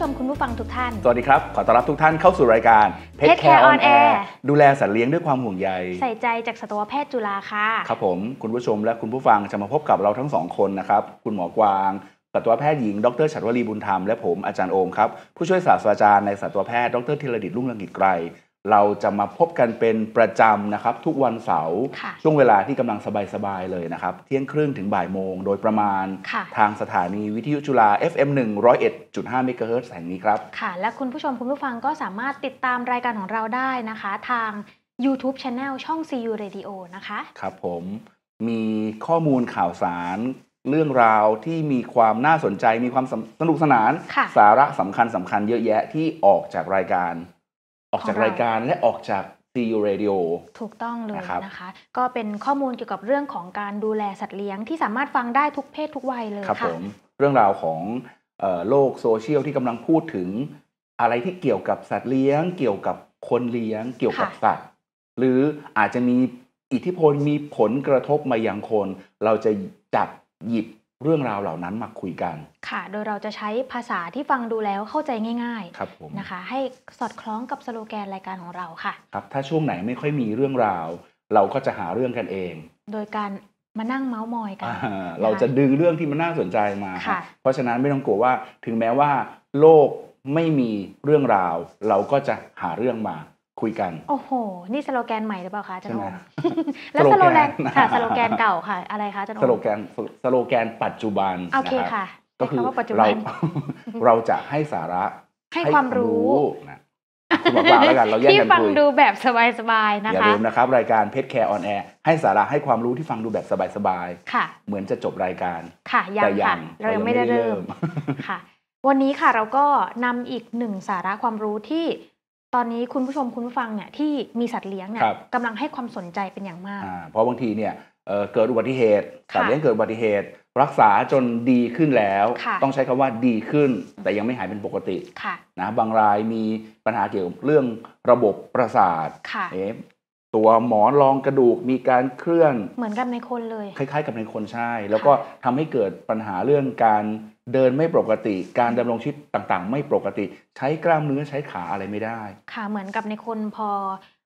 ชมคุณผู้ฟังทุกท่าน สวัสดีครับ ขอต้อนรับทุกท่านเข้าสู่รายการเพจแคร์ออนแอร์ ดูแลสัตว์เลี้ยงด้วยความห่วงใย ใส่ใจจากสัตวแพทย์จุฬาค่ะ ครับผม คุณผู้ชมและคุณผู้ฟังจะมาพบกับเราทั้งสองคนนะครับ คุณหมอกวาง สัตวแพทย์หญิง ดร ฉัตรวรี บุญธรรม และผม อาจารย์โอมครับ ผู้ช่วยศาสตราจารย์ในสัตวแพทย์ ดรธีรดิตลุ่งลรงกิตไกรเราจะมาพบกันเป็นประจำนะครับทุกวันเสาร์ช่วงเวลาที่กำลังสบาย ๆ เลยนะครับเที่ยงครึ่งถึงบ่ายโมงโดยประมาณทางสถานีวิทยุจุฬา FM 101.5 MHz แห่งนี้ครับค่ะ และคุณผู้ชมคุณผู้ฟังก็สามารถติดตามรายการของเราได้นะคะ ทาง YouTube Channel ช่อง CU Radio นะคะครับผมมีข้อมูลข่าวสารเรื่องราวที่มีความน่าสนใจมีความสนุกสนาน สาระสำคัญสำคัญเยอะแยะที่ออกจากรายการออกจากรายการและออกจากซีอูเรดิโอถูกต้องเลยนะคนะคะ ก็เป็นข้อมูลเกี่ยวกับเรื่องของการดูแลสัตว์เลี้ยงที่สามารถฟังได้ทุกเพศทุกวัยเลยครับผมเรื่องราวของโลกโซเชียลที่กำลังพูดถึงอะไรที่เกี่ยวกับสัตว์เลี้ยง เกี่ยวกับคนเลี้ยงเกี่ยวกับสัตว์หรืออาจจะมีอิทธิพลมีผลกระทบมาอย่างคน เราจะจับหยิบเรื่องราวเหล่านั้นมาคุยกัน ค่ะ โดยเราจะใช้ภาษาที่ฟังดูแล้วเข้าใจง่ายครับผมนะคะ ให้สอดคล้องกับสโลแกนรายการของเราค่ะครับถ้าช่วงไหนไม่ค่อยมีเรื่องราว เราก็จะหาเรื่องกันเอง โดยการมานั่งเมาส์มอยกันเราจะดึงเรื่องที่มันน่าสนใจมา เพราะฉะนั้นไม่ต้องกลัวว่าถึงแม้ว่าโลกไม่มีเรื่องราว เราก็จะหาเรื่องมาคุยกันโอ้โห นี่สโลแกนใหม่หรือเปล่าคะอจาร์โอมแล้วสโลแกนค่ะสโลแกนเก่าค่ะ อะไรคะอจาร์โอมสโลแกนสโลแกนปัจจุบันโอเคค่ะ ก็คือเราเราจะให้สาระให้ความรู้นะคุณบอกว่าแล้วกันเราแยกกันที่ฟังดูแบบสบายๆนะคะอย่าลืมนะครับรายการเพจแคร์ออนแอร์ให้สาระให้ความรู้ที่ฟังดูแบบสบายๆค่ะ เหมือนจะจบรายการ ค่ะยังค่ะเรายังไม่ได้เริ่มค่ะ วันนี้ค่ะเราก็นำอีกหนึ่งสาระความรู้ที่ตอนนี้คุณผู้ชมคุณผู้ฟังเนี่ยที่มีสัตว์เลี้ยงเนี่ยกำลังให้ความสนใจเป็นอย่างมาก เพราะบางทีเนี่ยเเกิดอุบัติเหตุสัตว์เลี้ยงเกิดอุบัติเหตุ รักษาจนดีขึ้นแล้ว ต้องใช้คำว่าดีขึ้น แต่ยังไม่หายเป็นปกติค่ะนะบางรายมีปัญหาเกี่ยวกับเรื่องระบบประสาทค่ะเอ๊ะตัวหมอนรองกระดูกมีการเคลื่อนเหมือนกับในคนเลย คล้ายๆกับในคนใช่ แล้วก็ทำให้เกิดปัญหาเรื่องการเดินไม่ปกติการดำรงชีพต่างๆไม่ปกติ ใช้กล้ามเนื้อใช้ขาอะไรไม่ได้ค่ะเหมือนกับในคนพอ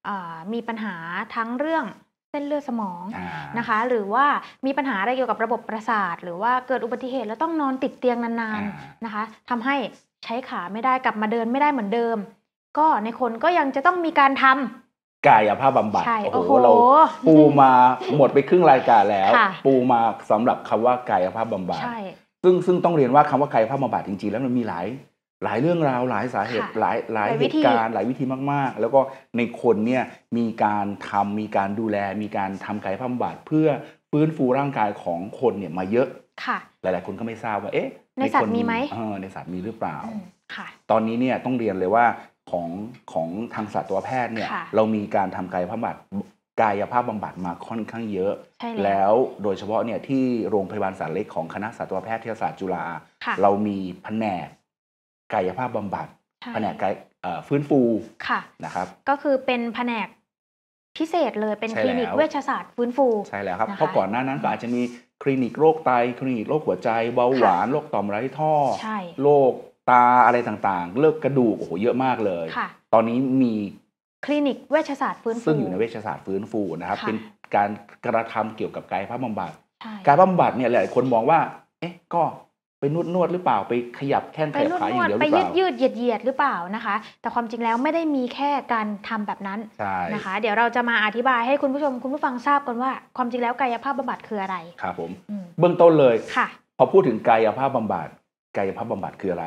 อมีปัญหาทั้งเรื่องเส้นเลือดสมองนะคะ หรือว่ามีปัญหาอะไรเกี่ยวกับระบบประสาท หรือว่าเกิดอุบัติเหตุแล้วต้องนอนติดเตียงนานๆนะคะ ทำให้ใช้ขาไม่ได้กลับมาเดินไม่ได้เหมือนเดิม ก็ในคนก็ยังจะต้องมีการทำกายภาพบำบัดโอ้โหเราปูมาหมดไปครึ่งรายการแล้ว ปูมาสำหรับคำว่ากายภาพบำบัดใช่ซึ่งซึ่งต้องเรียนว่าคำว่ากายภาพบำบัดจริงๆ แล้วมันมีหลายหลายเรื่องราวหลายสาเหตุหลายหลายเหตุการณ์หลายวิธีมากๆ แล้วก็ในคนเนี่ยมีการทำมีการดูแลมีการทำกายภาพบำบัดเพื่อฟื้นฟูร่างกายของคนเนี่ยมาเยอะค่ะ หลายๆคนก็ไม่ทราบว่าเอ๊ะในสัตว์มีไหมในสัตว์มีหรือเปล่าค่ะตอนนี้เนี่ยต้องเรียนเลยว่าของของทางสัตวแพทย์เนี่ยเรามีการทำกายภาพบำบัดกายภาพบำบัดมาค่อนข้างเยอะ แล้วโดยเฉพาะเนี่ยที่โรงพยาบาลสัตว์เล็กของคณะสัตวแพทยศาสตร์จุฬาเรามีแผนกกายภาพบำบัด แผนกฟื้นฟูค่ะนะครับ ก็คือเป็นแผนกพิเศษเลยเป็นคลินิกเวชศาสตร์ฟื้นฟู ใช่แล้วครับ เพราะก่อนหน้านั้นก็อาจจะมีคลินิกโรคไต คลินิกโรคหัวใจ เบาหวาน โรคต่อมไร้ท่อ โรคตาอะไรต่างๆ เลิกกระดูกโอ้โหเยอะมากเลย ตอนนี้มีคลินิกเวชศาสตร์ฟื้นฟูซึ่งอยู่ในเวชศาสตร์ฟื้นฟูนะครับเป็นการกระทำเกี่ยวกับกายภาพบำบัดกายภาพบำบัดเนี่ยหลายคนมองว่าเอ๊ะก็ไปนวดนวดหรือเปล่าไปขยับแ่้งขไปยับนวดขานอวดย่างเดียวหไปรือเปยืดล่ายืดเหยียดเหยียดหรือเปล่านะคะแต่ความจริงแล้วไม่ได้มีแค่การทำแบบนั้นนะคะ เดี๋ยวเราจะมาอธิบายให้คุณผู้ชมคุณผู้ฟังทราบกันว่า ความจริงแล้วกายภาพบำบัดคืออะไรครับผมเบื้องต้นเลยค่ะพอพูดถึงกายภาพบำบัด กายภาพบำบัดคืออะไร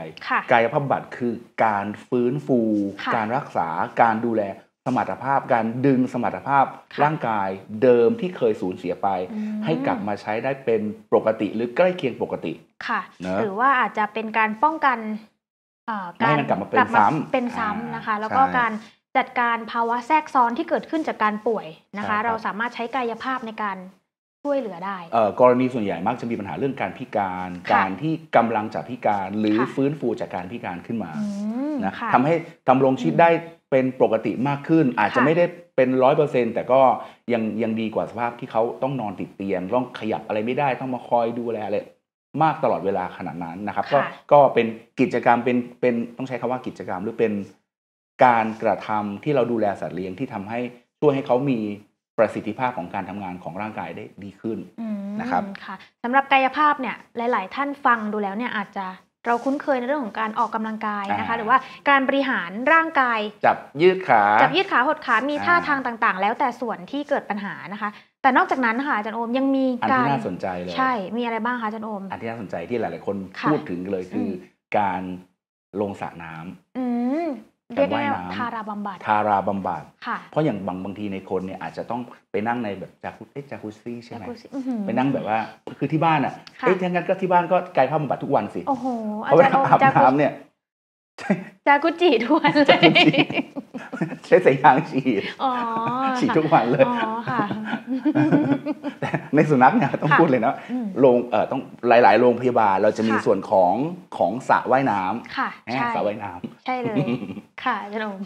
กายภาพบำบัดคือการฟื้นฟู การรักษาการดูแลสมรรถภาพการดึงสมรรถภาพร่างกายเดิมที่เคยสูญเสียไป ให้กลับมาใช้ได้เป็นปกติ หรือใกล้เคียงปกติ ค่ะหรือว่าอาจจะเป็นการป้องกันการกลับมาเป็นซ้ำเป็นซ้ำนะคะ แล้วก็การจัดการภาวะแทรกซ้อนที่เกิดขึ้นจากการป่วยนะคะ เราสามารถใช้กายภาพในการช่วยเหลือได้กรณีส่วนใหญ่มักจะมีปัญหาเรื่องการพิการการที่กำลังจะพิการหรือฟื้นฟูจากการพิการขึ้นมานะทำให้ทำรงชีพได้เป็นปกติมากขึ้นอาจจะไม่ได้เป็นร้อยเปอร์เซ็นแต่ก็ยังยังดีกว่าสภาพที่เขาต้องนอนติดเตียงต้องขยับอะไรไม่ได้ต้องมาคอยดูแลอะไรมากตลอดเวลาขนาดนั้นนะครับ ก็ก็เป็นกิจกรรมเป็นเป็นต้องใช้คำว่ากิจกรรม หรือเป็นการกระทำที่เราดูแลสัตว์เลี้ยงที่ทำให้ช่วยให้เขามีประสิทธิภาพของการทำงานของร่างกายได้ดีขึ้นนะครับค่ะสำหรับกายภาพเนี่ยหลายๆ ท่านฟังดูแล้วเนี่ยอาจจะเราคุ้นเคยในเรื่องของการออกกำลังกายนะคะ หรือว่าการบริหารร่างกาย จับยืดขา จับยืดขาหดขา มีท่าทางต่างๆ แล้วแต่ส่วนที่เกิดปัญหานะคะ แต่นอกจากนั้นค่ะอาจารย์โอมยังมีการ อันที่น่าสนใจเลย ใช่มีอะไรบ้างคะอาจารย์โอม อันที่น่าสนใจที่หลาย ๆคนพูดถึงเลย คือการลงสระน้ำอืเรียกได้ว่าทาราบำบัดทาราบำบัดเพราะอย่างบางบางทีในคนเนี่ยอาจจะต้องไปนั่งในแบบจากุซจากุซี่ใช่ไหมไปนั่งแบบว่าคือที่บ้านอ่ะ เอ้ยั้งนั้นก็ที่บ้านก็กายภาพบำบัดทุกวันสิ โอ้โหอาจารย์อาบน้ำเนี่ย จากุจิทุกวันเลยใช้สายยางฉีดฉีดทุกวันเลยแต่ในสุนัขเนี่ยต้องพูดเลยนะโรงเอ่อต้องหลาย ๆ โรงพยาบาลเราจะมีส่วนของของสระว่ายน้ำค่ะสระว่ายน้ำใช่เลย ค่ะอาจารย์อม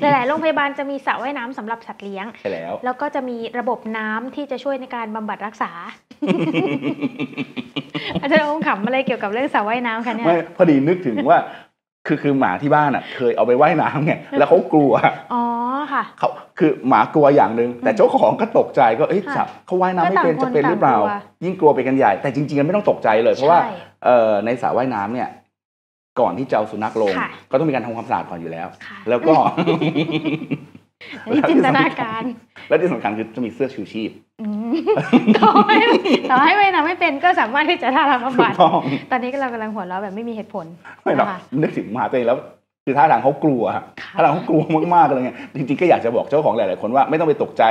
หลาย ๆ โรงพยาบาลจะมีสระว่ายน้ำสำหรับสัตว์เลี้ยงใช่แล้ว แล้วก็จะมีระบบน้ำที่จะช่วยในการบำบัดรักษาอาจารย์อมขำอะไรเกี่ยวกับเรื่องสระว่ายน้ำคะเนี่ยพอดีนึกถึงว่าคือคือหมาที่บ้านอ่ะเคยเอาไปไว่ายน้ำไงแล้วเขากลัว อ๋อค่ะเขาคือหมากลัวอย่างหนึ่งแต่เจ้าของก็ตกใจ ก็เอ้ยจับเขาว่ายน้ำไม่เป็นจะเป็นหรือเปล่า ยิ่งกลัวไปกันใหญ่ แต่จริงๆกไม่ต้องตกใจเลยเพราะว่าเอ่อในสระว่ายน้ำเนี่ย ก่อนที่จะเอาสุนัขลงก็ต้องมีการทำความสะอาดก่อนอยู่แล้ว แล้วก็นี่จินตนาการ และที่สำคัญคือจะมีเสื้อชูชีพต่อให้ต่อให้ไม่นะไม่เป็นก็สามารถที่จะทาราบบัด ตอนนี้เรากำลังหัวเราแบบไม่มีเหตุผล ไม่หรอก นึกถึงมาตัวเองแล้วือท่าทางเขากลัวท่าทางเขากลัวมากๆเลยไงจริงๆก็อยากจะบอกเจ้าของหลายๆ คนว่าไม่ต้องไปตกใจ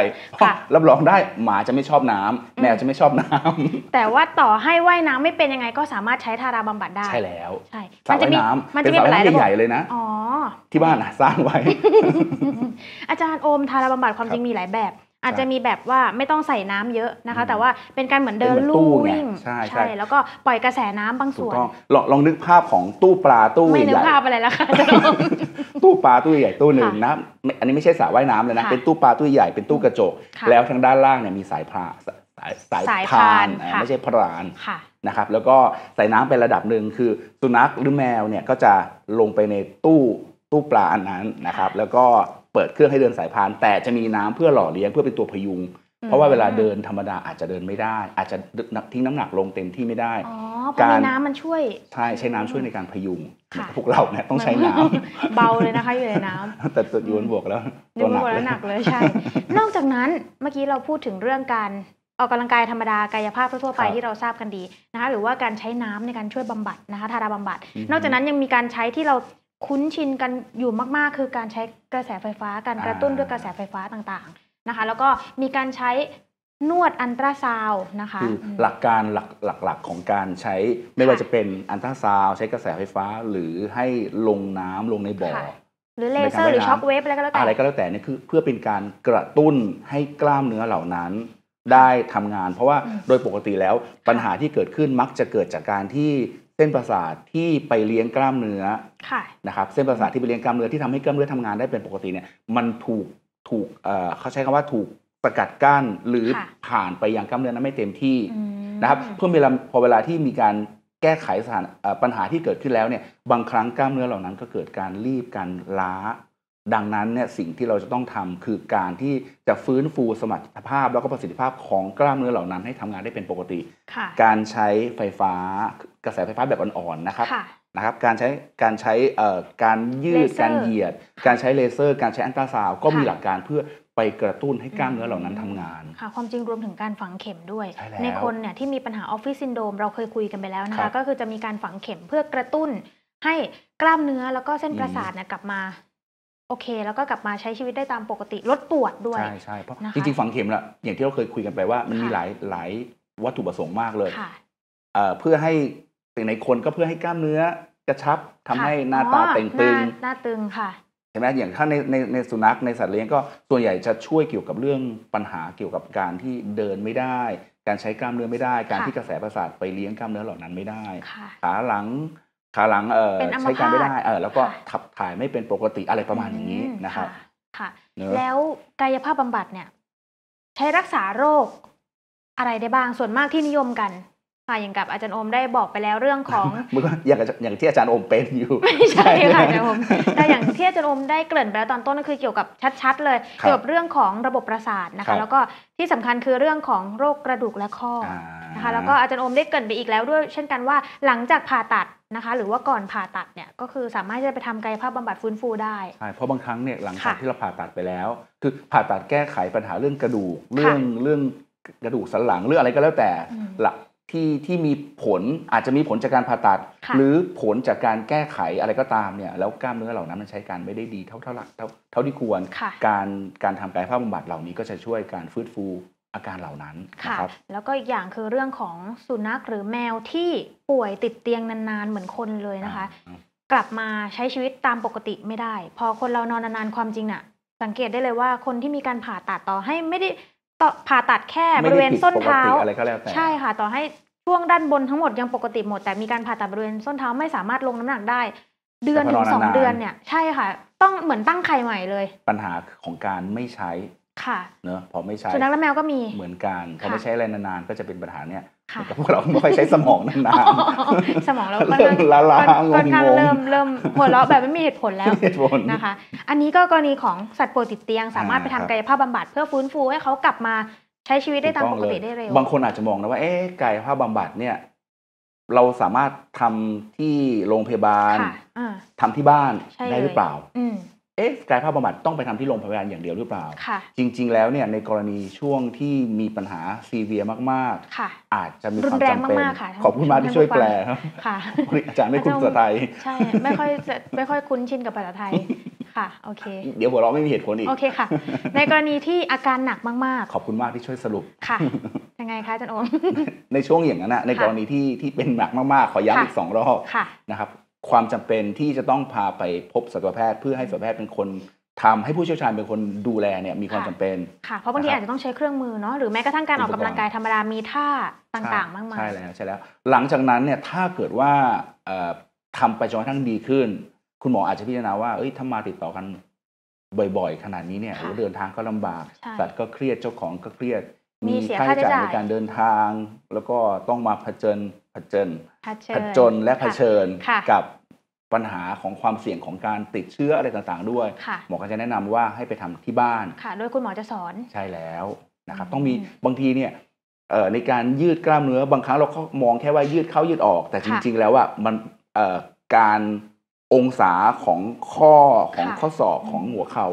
รับรองได้หมาจะไม่ชอบน้ำแมวจะไม่ชอบน้ำ แต่ว่าต่อให้ว่ายน้ำไม่เป็นยังไงก็สามารถใช้ทาราบำบัดได้ ใช่แล้ว ใช่สระว่ายน้ำมันจะมีหลายใหญ่เลยนะ อ๋อ ที่บ้านสร้างไว้ อาจารย์โอมทาราบำบัดความจริงมีหลายแบบอาจจะมีแบบว่าไม่ต้องใส่น้ำเยอะนะคะ แต่ว่าเป็นการเหมือนเดินลู่วิ่งใช่ใช่แล้วก็ปล่อยกระแสน้ำบางส่วนลองลองนึกภาพของตู้ปลาตู้ใหญ่ไม่นึกภาพอะไรละคะตู้ปลาตู้ใหญ่ตู้หนึ่งนะอันนี้ไม่ใช่สระว่ายน้ำเลยนะเป็นตู้ปลาตู้ใหญ่เป็นตู้กระจกแล้วทางด้านล่างเนี่ยมีสายพาสายสายพานไม่ใช่พรานนะครับ แล้วก็ใส่น้ำเป็นระดับหนึ่งคือ สุนัขหรือแมวเนี่ยก็จะลงไปในตู้ตู้ปลาอันนั้นนะครับ แล้วก็เปิดเครื่องให้เดินสายพาน แต่จะมีน้ำเพื่อหล่อเลี้ยงเพื่อเป็นตัวพยุงเพราะว่าเวลาเดินธรรมดาอาจจะเดินไม่ได้อาจจะทิ้งน้ำหนักลงเต็มที่ไม่ได้การน้ำมันช่วยใช่ใช้น้ำช่วยในการพยุงพวกเราเนี่ยต้องใช้น้ำเบาเลยนะคะอยู่ในน้ำแต่ตัวยูนบวกแล้วตัวหนักแล้วหนักเลยใช่นอกจากนั้นเมื่อกี้เราพูดถึงเรื่องการออกกำลังกายธรรมดากายภาพทั่วไปที่เราทราบกันดีนะคะ หรือว่าการใช้น้ำในการช่วยบำบัดนะคะทาราบำบัด นอกจากนั้นยังมีการใช้ที่เราคุ้นชินกันอยู่มาก ๆ คือการใช้กระแสไฟฟ้า การกระตุ้นด้วยกระแสไฟฟ้าต่างๆนะคะ แล้วก็มีการใช้นวดอันตราซาวนะคะคือหลักการหลักหลักๆของการใช้ไม่ว่าจะเป็นอันตราซาวใช้กระแสไฟฟ้าหรือให้ลงน้ำลงในบ่อ หรือเลเซอร์หรือช็อคเวฟอะไรก็แล้วแต่อะไรก็แล้วแต่นี่คือเพื่อเป็นการกระตุ้นให้กล้ามเนื้อเหล่านั้นได้ทำงาน เพราะว่าโดยปกติแล้วปัญหาที่เกิดขึ้นมักจะเกิดจากการที่เส้นประสาทที่ไปเลี้ยงกล้ามเนื้อนะครับเส้นประสาทที่ไปเลี้ยงกล้ามเนื้อที่ทำให้กล้ามเนื้อทำงานได้เป็นปกติเนี่ยมันถูกถูกเขาใช้คำว่าถูกสกัดกั้นหรือผ่านไปยังกล้ามเนื้อนั้นไม่เต็มที่นะครับเพื่อเวลาพอเวลาที่มีการแก้ไขสถานปัญหาที่เกิดขึ้นแล้วเนี่ยบางครั้งกล้ามเนื้อเหล่านั้นก็เกิดการรีบการล้าดังนั้นเนี่ยสิ่งที่เราจะต้องทำคือการที่จะฟื้นฟูสมรรถภาพแล้วก็ประสิทธิภาพของกล้ามเนื้อเหล่านั้นให้ทำงานได้เป็นปกติการใช้ไฟฟ้า กระแสไฟฟ้าแบบอ่อนๆนะครับนะครับ การใช้การใช้การยืดการเหยียด การใช้เลเซอร์ การใช้อันตราซาวก็มีหลักการเพื่อไปกระตุ้นให้กล้ามเนื้อเหล่านั้นทำงานค่ะความจริงรวมถึงการฝังเข็มด้วยใในคนเนี่ยที่มีปัญหาออฟฟิศซินโดมเราเคยคุยกันไปแล้วนะคะก็คือจะมีการฝังเข็มเพื่อกระตุ้น ให้กล้ามเนื้อแล้วก็เส้นประสาทเนี่ยกลับมาโอเค แล้วก็กลับมาใช้ชีวิตได้ตามปกติลดปวดด้วย ใช่ใช่เพราะจริงๆ ฝังเข็มละอย่างที่เราเคยคุยกันไปว่ามันมีหลายหลายวัตถุประสงค์มากเลยเพื่อให้ในคนก็เพื่อให้กล้ามเนื้อกระชับทำให้หน้าตาเต่งตึงหน้าตึงค่ะใช่ไหมอย่างถ้าในในในสุนัขในสัตว์เลี้ยงก็ส่วนใหญ่จะช่วยเกี่ยวกับเรื่องปัญหาเกี่ยวกับการที่เดินไม่ได้ การใช้กล้ามเนื้อไม่ได้การที่กระแสประสาทไปเลี้ยงกล้ามเนื้อเหล่านั้นไม่ได้ขาหลังขาหลังเออใช้การไม่ได้ เออแล้วก็ขับถ่ายไม่เป็นปกติอะไรประมาณอย่างนี้นะครับค่ะ แล้วกายภาพบำบัดเนี่ย ใช้รักษาโรค อะไรได้บ้างส่วนมากที่นิยมกันค่ะอย่างกับอาจารย์อมได้บอกไปแล้วเรื่องของมันก็อย่างอย่างที่อาจารย์อมเป็นอยู่ไม่ใช่ค่ะอาจารย์อมแต่อย่างที่อาจารย์อมได้เกริ่นไปแล้วตอนต้นก็คือเกี่ยวกับชัด ๆ เลย เกี่ยวกับเรื่องของระบบประสาทนะคะแล้วก็ที่สำคัญคือเรื่องของโรคกระดูกและข้อนะคะแล้วก็อาจารย์อมได้เกริ่นไปอีกแล้วด้วยเช่นกันว่าหลังจากผ่าตัดนะคะ หรือว่าก่อนผ่าตัดเนี่ยก็คือสามารถจะไปทำกายภาพบำบัดฟื้นฟูได้ใช่เพราะบางครั้งเนี่ยหลังจากที่เราผ่าตัดไปแล้ว คือผ่าตัดแก้ไขปัญหาเรื่องกระดูกเรื่องเรื่องกระดูกสันหลังเรื่องอะไรก็แล้วแต่หลักที่ที่มีผลอาจจะมีผลจากการผ่าตัด หรือผลจากการแก้ไขอะไรก็ตามเนี่ย แล้วกล้ามเนื้อเหล่านั้นมันใช้การไม่ได้ดีเท่าเท่าหลักเท่าเท่าที่ควร การการทำกายภาพบำบัดเหล่านี้ก็จะช่วยการฟื้นฟูอาการเหล่านั้นนะครับแล้วก็อีกอย่างคือเรื่องของสุนัขหรือแมวที่ป่วยติดเตียงนานๆ เหมือนคนเลยนะคะ กลับมาใช้ชีวิตตามปกติไม่ได้ พอคนเรานอนนานๆความจริงน่ะ สังเกตได้เลยว่าคนที่มีการผ่าตัดต่อให้ไม่ได้ผ่าตัดแค่บริเวณส้นเท้าอะไรก็แล้วแต่ใช่ค่ะ ต่อให้ช่วงด้านบนทั้งหมดยังปกติหมด แต่มีการผ่าตัดบริเวณส้นเท้าไม่สามารถลงน้ำหนักได้ เดือนถึงสองเดือนเนี่ย ใช่ค่ะ ต้องเหมือนตั้งไข่ใหม่เลย ปัญหาของการไม่ใช้ค่ะเนอะพอไม่ใช้สุนัขและแมวก็มีเหมือนกันพอไม่ใช้อะไรนานๆก็จะเป็นปัญหาเนี่ยกับพวกเราไม่ค่อยใช้สมองนานๆ สมองเราเริ่มละลางงงเริ่มเริ่มหัวเราะแบบไม่มีเหตุผลแล้วนะคะ อันนี้ก็กรณีของสัตว์ป่วยติดเตียง สามารถไปทำกายภาพบำบัดเพื่อฟื้นฟูให้เขากลับมาใช้ชีวิตได้ตามปกติได้เร็ว บางคนอาจจะมองนะว่า เอ๊ะกายภาพบำบัดเนี่ย เราสามารถทำที่โรงพยาบาลทำที่บ้านได้หรือเปล่าเอ๊ะกายภาพบำบัดต้องไปทำที่โรงพยาบาลอย่างเดียวหรือเปล่าจริงๆแล้วเนี่ยในกรณีช่วงที่มีปัญหาซีเวียมากๆอาจจะมีความจำเป็น ขอบคุณมากที่ช่วยแปลครับอาจารย์ไม่คุ้นภาษาไทย ใช่ไม่ค่อยไม่ค่อยคุ้นชินกับภาษาไทย ค่ะ โอเค เดี๋ยวหัวเราะไม่มีเหตุผลอีก โอเคค่ะ ในกรณีที่อาการหนักมากๆ ขอบคุณมากที่ช่วยสรุป ค่ะ ยังไงคะอาจารย์โอมในช่วงอย่างนั้นนะในกรณีที่ที่เป็นหนักมากๆ ขอย้ำอีกสองรอบนะครับความจำเป็นที่จะต้องพาไปพบสัตวแพทย์ เพื่อให้สัตวแพทย์เป็นคนทำให้ผู้เชี่ยวชาญเป็นคนดูแลเนี่ยมีความจำเป็นค่ะเพราะบางทีอาจจะต้องใช้เครื่องมือเนาะหรือแม้กระทั่งการออกกำลังกายธรรมดามีท่าต่าง ๆ มากมายใช่แล้วใช่แล้ว หลังจากนั้นเนี่ยถ้าเกิดว่าทำไปจนกระทั่งดีขึ้น คุณหมออาจจะพิจารณาว่า เอ้ยถ้ามาติดต่อกันบ่อยๆ ขนาดนี้เนี่ยเดินทางก็ลำบากสัตว์ก็เครียดเจ้าของก็เครียดมีค่าใช้จ่ายในการเดินทางแล้วก็ต้องมาเผชิญผจญผจญและเผชิญกับปัญหาของความเสี่ยงของการติดเชื้ออะไรต่าง ๆด้วยหมอก็จะแนะนำว่าให้ไปทำที่บ้านค่ะโดยคุณหมอจะสอนใช่แล้วนะครับต้องมีบางทีเนี่ยในการยืดกล้ามเนื้อบางครั้งเราก็มองแค่ว่ายืดเข้ายืดออกแต่จริง ๆ แล้วว่ามันการองศาของข้อของข้อศอกของหัวเขา่า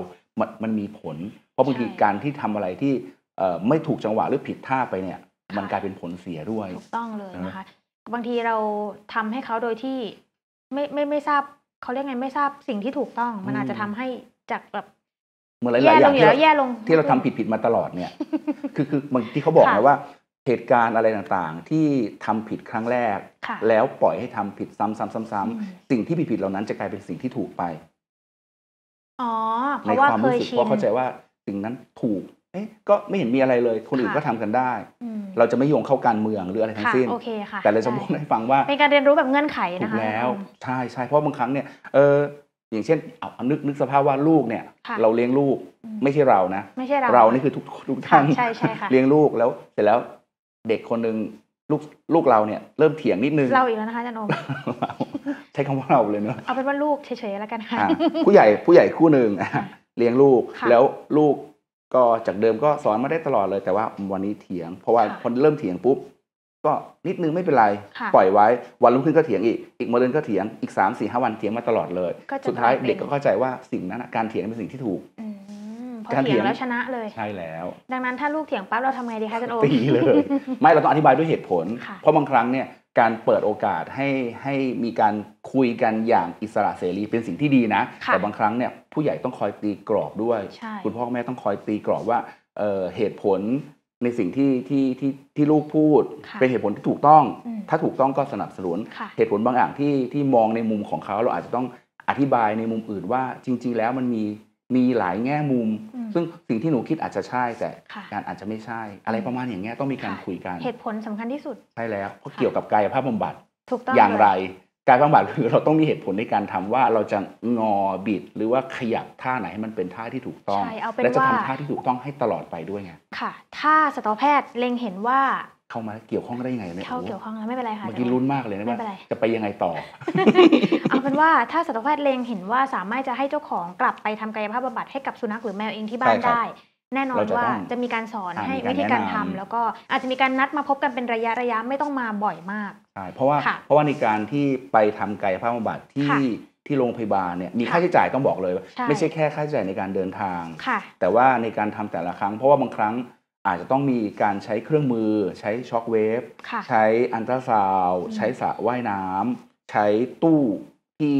มันมีผลเพราะบางทีการที่ทำอะไรที่ไม่ถูกจังหวะหรือผิดท่าไปเนี่ยมันกลายเป็นผลเสียด้วยถูกต้องเลยนะคะบางทีเราทำให้เขาโดยที่ไม่ไม่ไม่ทราบเขาเรียกไงไม่ทราบสิ่งที่ถูกต้อง มันอาจจะทำให้จากแบบแย่ลงอย่างที่เราแย่ลงที่เราทำผิดผิดมาตลอดเนี่ย คือคือบางที่เขาบอกนะว่า เหตุการณ์อะไรต่างๆที่ทำผิดครั้งแรก แล้วปล่อยให้ทำผิดซ้ำๆๆๆ สิ่งที่ผิดๆเหล่านั้นจะกลายเป็นสิ่งที่ถูกไปอ๋อในความรู้สึกเพราะเข้าใจว่าสิ่งนั้นถูกเอ๊ะก็ไม่เห็นมีอะไรเลยคนอื่นก็ทำกันได้ เราจะไม่โยงเข้าการเมืองหรืออะไรทั้งสิ้นแต่เราจะพูดให้ฟังว่าเป็นการเรียนรู้แบบเงื่อนไขนะคะแล้ว ใช่ใช่เพราะบางครั้งเนี่ย เอออย่างเช่นเอานึกนึกสภาพว่าลูกเนี่ย เราเลี้ยงลูกไม่ใช่เรานะไม่ใช่เราเรานี่คือทุกทุกท่านเลี้ยงลูกแล้ว เสร็จแล้ว เด็กคนหนึ่งลูกลูกเราเนี่ยเริ่มเถียงนิดนึงเราอีกแล้วนะคะจันโอมใช้คำว่าเราเลยเนาะเอาเป็นว่าลูกเฉยๆแล้วกันค่ะผู้ใหญ่ผู้ใหญ่คู่หนึ่งเลี้ยงลูกแล้วลูกก็จากเดิมก็สอนมาได้ตลอดเลย แต่ว่าวันนี้เถียง เพราะว่าคนเริ่มเถียงปุ๊บ ก็นิดนึงไม่เป็นไรปล่อยไว้วันรุ่งขึ้นก็เถียงอีกอีกมาเดือนก็เถียงอีก3ามสี่ห้าวันเถียงมาตลอดเลย สุดท้ายเด็กก็เข้าใจว่าสิ่งนั้นการเถียงเป็นสิ่งที่ถูกการเถียงแล้วชนะเลยใช่แล้ว ดังนั้นถ้าลูกเถียงปั๊บเราทำไงดีคะจันโอตีเลยไม่เราต้องอธิบายด้วยเหตุผลเพราะบางครั้งเนี่ยการเปิดโอกาสให้ให้มีการคุยกันอย่างอิสระเสรีเป็นสิ่งที่ดีนะ แต่บางครั้งเนี่ยผู้ใหญ่ต้องคอยตีกรอบด้วย คุณพ่อแม่ต้องคอยตีกรอบว่าเเหตุผลในสิ่งที่ที่ที่ที่ลูกพูด เป็นเหตุผลที่ถูกต้อง ถ้าถูกต้องก็สนับสนุน เหตุผลบางอย่างที่ที่มองในมุมของเขาเราอาจจะต้องอธิบายในมุมอื่นว่าจริง ๆ แล้วมันมีมีหลายแง่มุม ซึ่งสิ่งที่หนูคิดอาจจะใช่แต่การอาจจะไม่ใช่ อะไรประมาณอย่างเงี้ยต้องมีการคุยกันเหตุผลสำคัญที่สุดใช่แล้วเพราะเกี่ยวกับกายภาพบำบัดถูกต้องอย่างไร กายบำบัดคือเราต้องมีเหตุผลในการทำว่าเราจะงอบิดหรือว่าขยับท่าไหนให้มันเป็นท่าที่ถูกต้องและจะทำท่าที่ถูกต้องให้ตลอดไปด้วยไงค่ะ ถ้าสตอแพทย์เล็งเห็นว่าเข้ามาเกี่ยวข้องได้ยังไงเนี่ยเข้าเกี่ยวข้องแล้วไม่เป็นไรค่ะเมื่อกี้ลุ้นมากเลยนะว่าจะไปยังไงต่อเอาเป็นว่าถ้าสัตวแพทย์เลงเห็นว่าสามารถจะให้เจ้าของกลับไปทำกายภาพบำบัดให้กับสุนัขหรือแมวเองที่บ้านได้ แน่นอนว่าจะมีการสอนให้วิธีการทำ แล้วก็อาจจะมีการนัดมาพบกันเป็นระยะระยะไม่ต้องมาบ่อยมากใช่เพราะว่าเพราะว่าในการที่ไปทำกายภาพบำบัดที่ที่โรงพยาบาลเนี่ยมีค่าใช้จ่ายต้องบอกเลยไม่ใช่แค่ ค่าใช้จ่ายในการเดินทาง แต่ว่าในการทำแต่ละครั้งเพราะว่าบางครั้งอาจจะต้องมีการใช้เครื่องมือใช้ช็อคเวฟใช้อันตราซาวใช้สระว่ายน้ำใช้ตู้ที่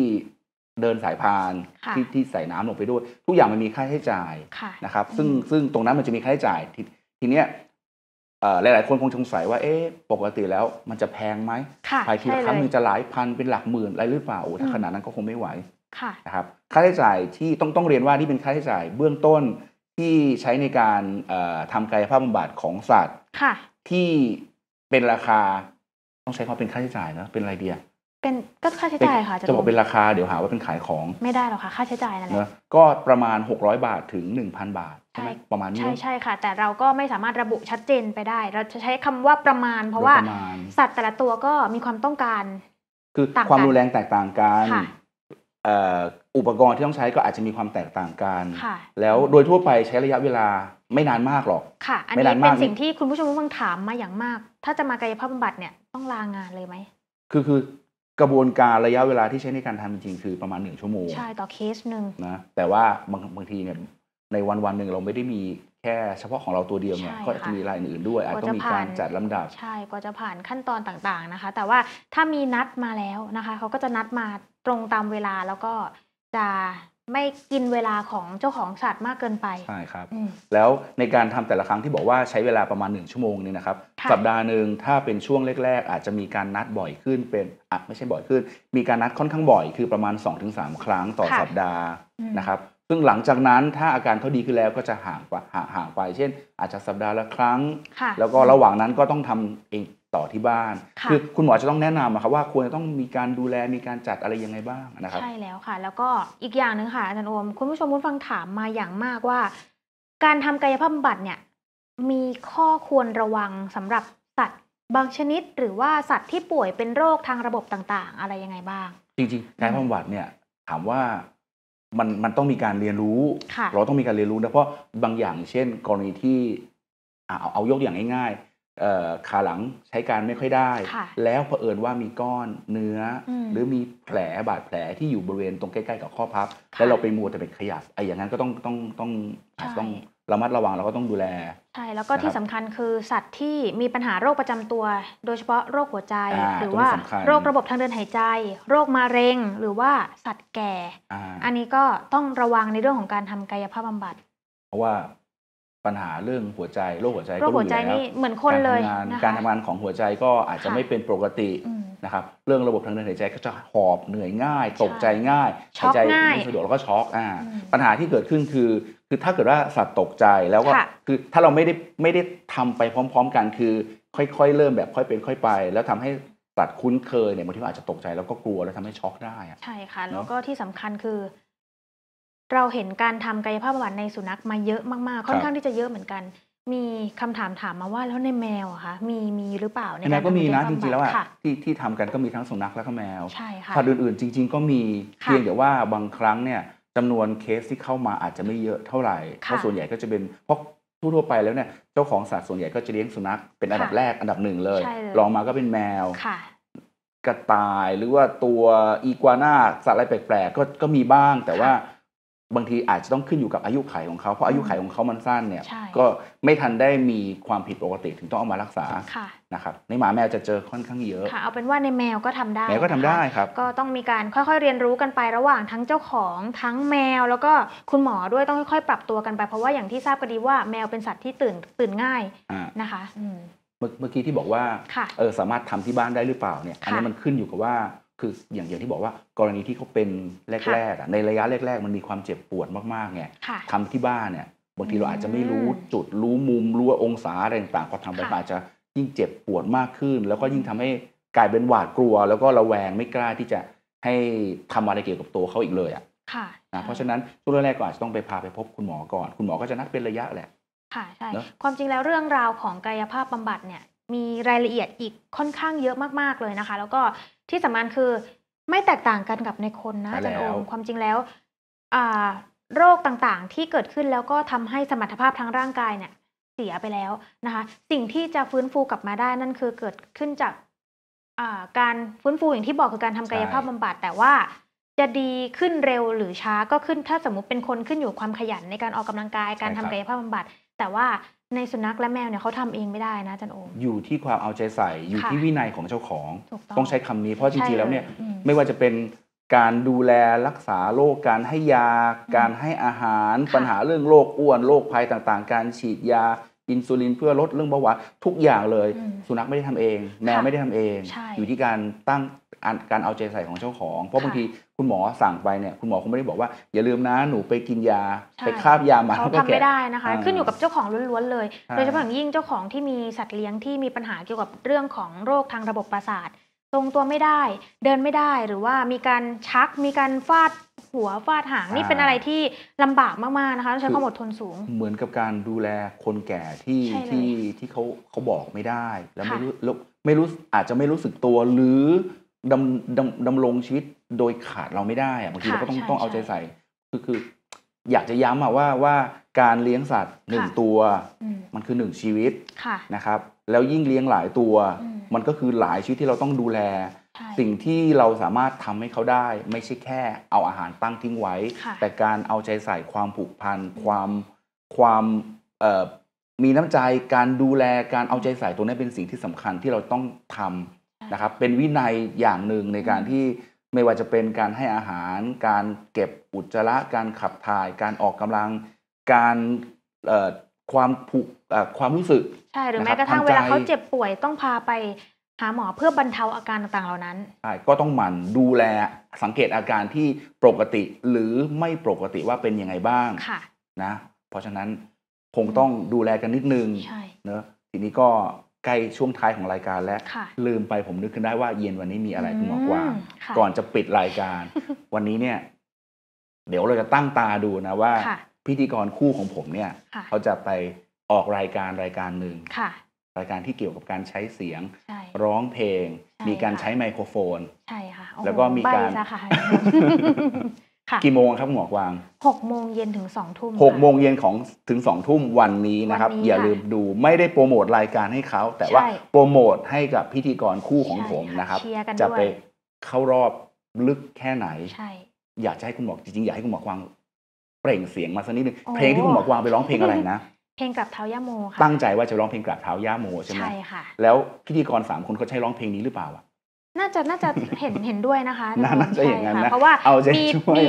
เดินสายพานที่ที่ใส่น้ำลงไปด้วย ทุกอย่างมันมีค่าใช้จ่ายนะครับซึ่งซึ่งตรงนั้นมันจะมีค่าใช้จ่ายทีทีเนี้ยหลายหลายคนคงสงสัยว่าเอ๊ะ ปกติแล้วมันจะแพงไหมภายทีละครั้งนึงจะหลายพันเป็นหลักหมื่นอะไรหรือเปล่าถ้าขนาดนั้นก็คงไม่ไหวนะครับค่าใช้จ่ายที่ต้องต้องเรียนว่านี่เป็นค่าใช้จ่าย เบื้องต้นที่ใช้ในการทำกายภาพบำบัดของสัตว์ ค่ะ ที่เป็นราคาต้องใช้ความเป็นค่าใช้จ่ายนะเป็นอะไรเดียเป็นก็ค่าใช้จ่ายค่ะ จะบอกเป็นราคาเดี๋ยวหาว่าเป็นขายของ ไม่ได้หรอกค่ะค่าใช้จ่ายนั่นแหละก็ประมาณ 600 บาทถึง 1,000 บาท ใช่ประมาณนี้ ใช่ใช่ค่ะ แต่เราก็ไม่สามารถระบุชัดเจนไปได้ เราจะใช้คำว่าประมาณ เพราะว่า สัตว์แต่ละตัวก็มีความต้องการคือความรุนแรงแตกต่างกันอุปกรณ์ที่ต้องใช้ก็อาจจะมีความแตกต่างกัน แล้วโดยทั่วไปใช้ระยะเวลาไม่นานมากหรอก ค่ะ อันนี้เป็นสิ่งที่คุณผู้ชมผู้ังถามมาอย่างมาก ถ้าจะมากายภาพบำบัดเนี่ยต้องลางานเลยไหมคือคือกระบวนการระยะเวลาที่ใช้ในการทำจริงๆคือประมาณหนึ่งชั่วโมง ใช่ ต่อเคสหนึ่งนะ แต่ว่าบางบางทีเนี่ยในวันวันหนึ่งเราไม่ได้มีแค่เฉพาะของเราตัวเดียวเนี่ย ก็จะมีรายอื่นด้วย อาจต้องมีการจัดลำดับใช่ก็จะผ่านขั้นตอนต่างๆนะคะ แต่ว่าถ้ามีนัดมาแล้วนะคะเขาก็จะนัดมาตรงตามเวลาแล้วก็จะไม่กินเวลาของเจ้าของสัตว์มากเกินไปใช่ครับแล้วในการทำแต่ละครั้งที่บอกว่าใช้เวลาประมาณ1ชั่วโมงนี่นะครับสัปดาห์หนึ่งถ้าเป็นช่วงแรกๆ อาจจะมีการนัดบ่อยขึ้นเป็นอ่ะไม่ใช่บ่อยขึ้น มีการนัดค่อนข้างบ่อย คือประมาณ 2-3 ครั้งต่อสัปดาห์นะครับ ซึ่งหลังจากนั้นถ้าอาการเขาดีขึ้นแล้วก็จะห่างห่างไป เช่น อาจจะสัปดาห์ละครั้ง แล้วก็ระหว่างนั้นก็ต้องทำเอง่อที่บ้านคือคุณหมอจะต้องแนะนำนะครับว่าควรจะต้องมีการดูแลมีการจัดอะไรยังไงบ้างนะครับใช่แล้วค่ะ แล้วก็อีกอย่างหนึ่งค่ะอาจารย์โอมคุณผู้ชมคุณฟังถามมาอย่างมากว่า การทำกายภาพบำบัดเนี่ยมีข้อควรระวังสำหรับสัตว์ บางชนิด หรือว่าสัตว์ที่ป่วยเป็นโรคทางระบบต่างๆ อะไรยังไงบ้าง จริงๆกายพบำบัดเนี่ยถามว่ามันมันต้องมีการเรียนรู้ เราต้องมีการเรียนรู้นะเพราะบางอย่างเช่น กรณีที่เอาเอายกอย่างง่ายขาหลังใช้การไม่ค่อยได้ แล้วเผอิญว่ามีก้อนเนื้อ หรือมีแผลบาดแผลที่อยู่บริเวณตรงใกล้ ๆ กับข้อพับ แล้วเราไปมัวแต่ไปขยับไอ้อย่างนั้นก็ต้องต้องต้องต้องระมัดระวังเราก็ต้องดูแลใช่แล้วก็ที่สำคัญคือสัตว์ที่มีปัญหาโรคประจำตัว โดยเฉพาะโรคหัวใจ หรือว่าโรคระบบทางเดินหายใจ โรคมะเร็งหรือว่าสัตว์แก่อันนี้ก็ต้องระวังในเรื่องของการทำกายภาพบำบัดเพราะว่าปัญหาเรื่องหัวใจโรคหัวใจก็รู้อยู่แล้วเหมือนคนเลยการทำงานการทำงานของหัวใจก็อาจจะไม่เป็นปกตินะครับเรื่องระบบทางเดินหายใจ ก็จะหอบเหนื่อยง่าย ตกใจง่ายหายใจไม่สะดวกแล้วก็ช็อก อ่า ปัญหาที่เกิดขึ้นคือคือถ้าเกิดว่าสัตว์ตกใจแล้วก็คือถ้าเราไม่ได้ไม่ได้ทำไปพร้อม ๆกันคือ ค่อยๆเริ่มแบบค่อยเป็นค่อยไป แล้วทำให้สัตว์คุ้นเคยเนี่ยบางทีอาจจะตกใจแล้วก็กลัวแล้วทำให้ช็อก ได้ใช่ค่ะแล้วก็ที่สำคัญคือเราเห็นการทำกายภาพบำบัดในสุนัขมาเยอะมากๆ ค่อนข้างที่จะเยอะเหมือนกัน มีคำถามถามมาว่า แล้วในแมวอะคะมีมีหรือเปล่าในแมวก็มีนะจริงๆแล้วอะที่ที่ทำกันก็มีทั้งสุนัขแล้วก็แมวใช่ค่ะสอื่นๆ จริง ๆ ก็มีเพียงแต่ว่าบางครั้งเนี่ยจำนวนเคสที่เข้ามาอาจจะไม่เยอะเท่าไหร่เพราะส่วนใหญ่ก็จะเป็นเพราะทั่วไปแล้วเนี่ยเจ้าของสัตว์ส่วนใหญ่ก็จะเลี้ยงสุนัขเป็นอันดับแรกอันดับหนึ่งเลย รองมาก็เป็นแมวกระต่ายหรือว่าตัวอีกัวน่าสัตว์อะไรแปลกๆก็ก็มีบ้างแต่ว่าบางทีอาจจะต้องขึ้นอยู่กับอายุไขของเขาเพราะอายุไขของเขามันสั้นเนี่ยก็ไม่ทันได้มีความผิดปกติถึงต้องเอามารักษาะนะครับในหมาแมวจะเจอค่อนข้างเยอะะเอาเป็นว่าในแมวก็ทำได้แมวก็ทำได้ครับ ก็ต้องมีการค่อยๆเรียนรู้กันไประหว่างทั้งเจ้าของทั้งแมวแล้วก็คุณหมอด้วยต้องค่อยๆปรับตัวกันไปเพราะว่าอย่างที่ทราบกันดีว่าแมวเป็นสัตว์ที่ตื่นตื่นง่ายนะคะเมื่อกี้ที่บอกว่าเออสามารถทำที่บ้านได้หรือเปล่าเนี่ยอันนี้มันขึ้นอยู่กับว่าคืออย่างอย่างที่บอกว่ากรณีที่เขาเป็นแรกๆในระยะแรกๆ มันมีความเจ็บปวดมากๆไงทำที่บ้านเนี่ยบางทีเราอาจจะไม่รู้จุดรู้มุมรู้องศาอะไรต่างๆพอทำไปอาจจะยิ่งเจ็บปวดมากขึ้น แล้วก็ยิ่งทำให้กลายเป็นหวาดกลัว แล้วก็ระแวงไม่กล้าที่จะให้ทำอะไรเกี่ยวกับตัวเขาอีกเลยอ่ะค่ะนะเพราะฉะนั้นช่วงแรกก็อาจจะต้องไปพาไปพบคุณหมอก่อน คุณหมอก็จะนัดเป็นระยะแหละ ค่ะใช่ความจริงแล้วเรื่องราวของกายภาพบำบัดเนี่ยมีรายละเอียดอีกค่อนข้างเยอะมากๆเลยนะคะ แล้วก็ที่สำคัญคือไม่แตกต่างกันกับในคนนะอาจารย์โอมความจริงแล้วโรคต่างๆที่เกิดขึ้นแล้วก็ทำให้สมรรถภาพทางร่างกายเนี่ย เสียไปแล้วนะคะ สิ่งที่จะฟื้นฟูกลับมาได้นั่นคือเกิดขึ้นจากการฟื้นฟูอย่างที่บอกคือการทำกายภาพบำบัดแต่ว่าจะดีขึ้นเร็วหรือช้าก็ขึ้น ถ้าสมมติเป็นคนขึ้นอยู่ความขยันในการออกกำลังกายการทำกายภาพบำบัดแต่ว่าในสุนัขและแมวเนี่ยเขาทำเองไม่ได้นะจันโอมอยู่ที่ความเอาใจใส่อยู่ที่วินัยของเจ้าของ ต้องใช้คำนี้เพราะจริงๆแล้วเนี่ยไม่ว่าจะเป็นการดูแลรักษาโรคการให้ยาการให้อาหารปัญหาเรื่องโรคอ้วนโรคภัยต่างๆ การฉีดยาอินซูลินเพื่อลดเรื่องเบาหวานทุกอย่างเลยสุนัขไม่ได้ทำเองแมวไม่ได้ทำเอง อยู่ที่การตั้งการเอาใจใส่ของเจ้าของเพราะบางทีคุณหมอสั่งไปเนี่ย คุณหมอคงไม่ได้บอกว่า อย่าลืมนะหนูไปกินยาไปคาบยามาเขาทำไม่ได้นะคะ ขึ้นอยู่กับเจ้าของล้วนๆเลย โดยเฉพาะอย่างยิ่งเจ้าของที่มีสัตว์เลี้ยงที่มีปัญหาเกี่ยวกับเรื่องของโรคทางระบบประสาททรงตัวไม่ได้ เดินไม่ได้หรือว่ามีการชักมีการฟาดหัวฟาดหางนี่เป็นอะไรที่ลำบากมากๆนะคะใช้ความอดทนสูง เหมือนกับการดูแลคนแก่ที่ที่ที่เขาเขาบอกไม่ได้ แล้วไม่รู้ไม่รู้อาจจะไม่รู้สึกตัวหรือดำดำดำรงชีวิตโดยขาดเราไม่ได้อะบางทีเราก็ต้องต้องเอาใจใส่ คือคือ อยากจะย้ำอะว่าว่าการเลี้ยงสัตว์หนึ่งตัว มันคือหนึ่งชีวิตนะครับ แล้วยิ่งเลี้ยงหลายตัว มันก็คือหลายชีวิตที่เราต้องดูแล สิ่งที่เราสามารถทำให้เขาได้ ไม่ใช่แค่เอาอาหารตั้งทิ้งไว้ แต่การเอาใจใส่ความผูกพันความความมีน้ำใจการดูแลการเอาใจใส่ตัวนี้เป็นสิ่งที่สำคัญที่เราต้องทำนะครับเป็นวินัยอย่างหนึ่งในการที่ไม่ว่าจะเป็นการให้อาหาร การเก็บอุจจาระ การขับถ่าย การออกกำลัง การความผูกความรู้สึกใช่หรือแม้กระทั่งเวลาเขาเจ็บป่วยต้องพาไปหาหมอเพื่อบรรเทาอาการต่างๆเหล่านั้นใช่ก็ต้องหมั่นดูแลสังเกตอาการที่ปกติ หรือไม่ปกติว่าเป็นยังไงบ้างค่ะนะเพราะฉะนั้นคงต้องดูแลกันนิดนึงเนอะทีนี้ก็ใกล้ช่วงท้ายของรายการแล้วลืมไปผมนึกขึ้นได้ว่าเย็นวันนี้มีอะไรคุณหมอกวางก่อนจะปิดรายการ วันนี้เนี่ย เดี๋ยวเราจะตั้งตาดูนะว่า พิธีกรคู่ของผมเนี่ย เขาจะไปออกรายการรายการหนึ่งรายการที่เกี่ยวกับการใช้เสียง ร้องเพลง มีการใช้ไมโครโฟนใช่ค่ะแล้วก็มีการกี่โมงครับหมวกวางหกโมงเย็นถึงสองทุ่มหกโมงเย็นของถึงสองทุ่มวันนี้นะครับ อย่าลืมดูไม่ได้โปรโมทรายการให้เขาแต่ว่าโปรโมทให้กับพิธีกรคู่ของผมนะครับจะไปเข้ารอบลึกแค่ไหนอยากจะให้คุณหมอกจริงๆอยากให้คุณหมอกวางเปล่งเสียงมาสักนิดนึงเพลงที่คุณหมอกวางไปร้องเพลงอะไรนะเพลงกลับเท้าย่าโมค่ะตั้งใจว่าจะร้องเพลงกลับเท้าย่าโมใช่ไหมใช่ค่ะแล้วพิธีกรสามคนเขาใช้ร้องเพลงนี้หรือเปล่าอ่ะน่าจะน่าจะเห็นเห็นด้วยนะคะน่าจะอย่างนั้นนะเพราะว่ามีมี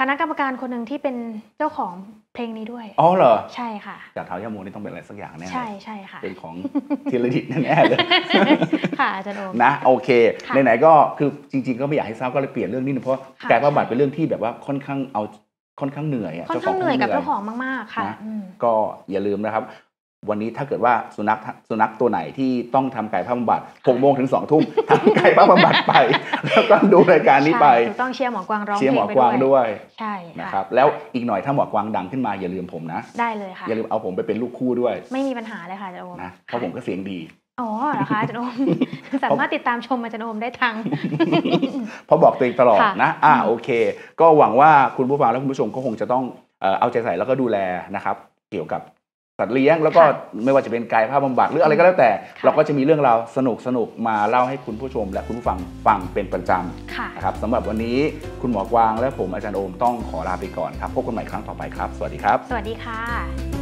คณะกรรมการคนหนึ่งที่เป็นเจ้าของเพลงนี้ด้วยอ๋อเหรอ ใช่ค่ะจากเท้ายาโมนี่ต้องเป็นอะไรสักอย่างแน่ใช่ใช่ค่ะเป็นของทีรดิตแน่เลยค่ะอาจารย์โอมนะโอเคไหนๆก็คือจริงๆ ก็ไม่อยากให้เศร้าก็เลยเปลี่ยนเรื่องนี้นึงเพราะแปบะบาดเป็นเรื่องที่แบบว่าค่อนข้างเอาค่อนข้างเหนื่อยอ่ะค่อนข้างเหนื่อยกับเจ้าของมากๆค่ะก็อย่าลืมนะครับวันนี้ถ้าเกิดว่าสุนัขสุนัขตัวไหนที่ต้องทำกายภาพบำบัดหกโมงถึงสองทุ่มทำกายภาพบำบัดไป แล้วก็ดูรายการนี้ไป ต้องเชียร์หมอกวางร้องเชียร์หมอกวางด้วยใช่นะครับแล้วอีกหน่อยถ้าหมอกวางดังขึ้นมาอย่าลืมผมนะ ได้เลยค่ะอย่าลืมเอาผมไปเป็นลูกคู่ด้วย ไม่มีปัญหาเลยค่ะจันโอมนะเพราะผมก็เสียงดีอ๋อเหรอคะจันโอมสามารถติดตามชมอาจารย์โอมได้ทางพอบอกตัวเองตลอดนะอ่าโอเค ก็หวังว่าคุณผู้ฟังและคุณผู้ชมก็คงจะต้องเอาใจใส่แล้วก็ดูแลนะครับ เกี่ยวกับสัตว์เลี้ยงแล้วก็ไม่ว่าจะเป็นกายภาพบำบัดหรืออะไรก็แล้วแต่ เราก็จะมีเรื่องราวสนุกสนุกมาเล่าให้คุณผู้ชมและคุณผู้ฟังฟังเป็นประจำนะครับสำหรับวันนี้คุณหมอกวางและผมอาจารย์โอมต้องขอลาไปก่อนครับ พบกันใหม่ครั้งต่อไปครับ สวัสดีครับ สวัสดีค่ะ